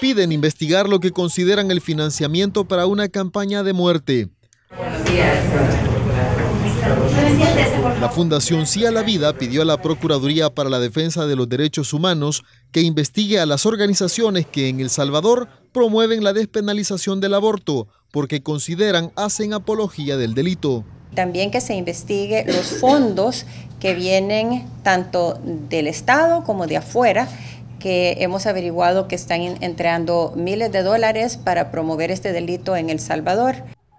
Piden investigar lo que consideran el financiamiento para una campaña de muerte. La Fundación Sí la Vida pidió a la Procuraduría para la Defensa de los Derechos Humanos que investigue a las organizaciones que en El Salvador promueven la despenalización del aborto porque consideran hacen apología del delito. También que se investigue los fondos que vienen tanto del Estado como de afuera que hemos averiguado que están entregando miles de dólares para promover este delito en El Salvador.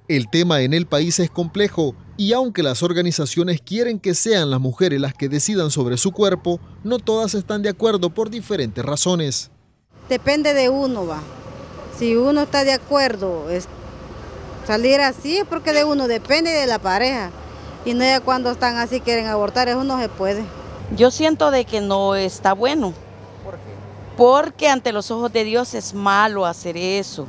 El tema en el país es complejo y aunque las organizaciones quieren que sean las mujeres las que decidan sobre su cuerpo, no todas están de acuerdo por diferentes razones. Depende de uno, va. Si uno está de acuerdo, salir así es porque de uno depende de la pareja. Y no es cuando están así quieren abortar, eso no se puede. Yo siento de que no está bueno ¿Por Porque ante los ojos de Dios es malo hacer eso.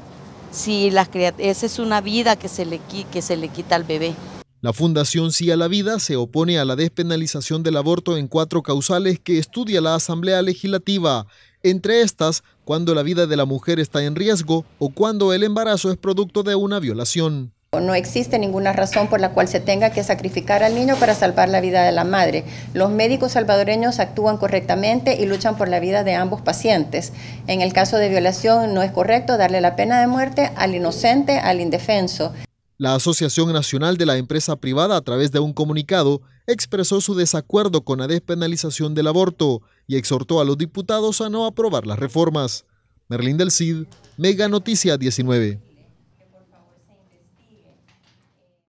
Si las esa es una vida que se, le, que se le quita al bebé. La Fundación Sí a la Vida se opone a la despenalización del aborto en cuatro causales que estudia la Asamblea Legislativa, entre estas cuando la vida de la mujer está en riesgo o cuando el embarazo es producto de una violación. No existe ninguna razón por la cual se tenga que sacrificar al niño para salvar la vida de la madre. Los médicos salvadoreños actúan correctamente y luchan por la vida de ambos pacientes. En el caso de violación no es correcto darle la pena de muerte al inocente, al indefenso. La Asociación Nacional de la Empresa Privada, a través de un comunicado, expresó su desacuerdo con la despenalización del aborto y exhortó a los diputados a no aprobar las reformas. Merlín del Cid, Mega Noticia 19.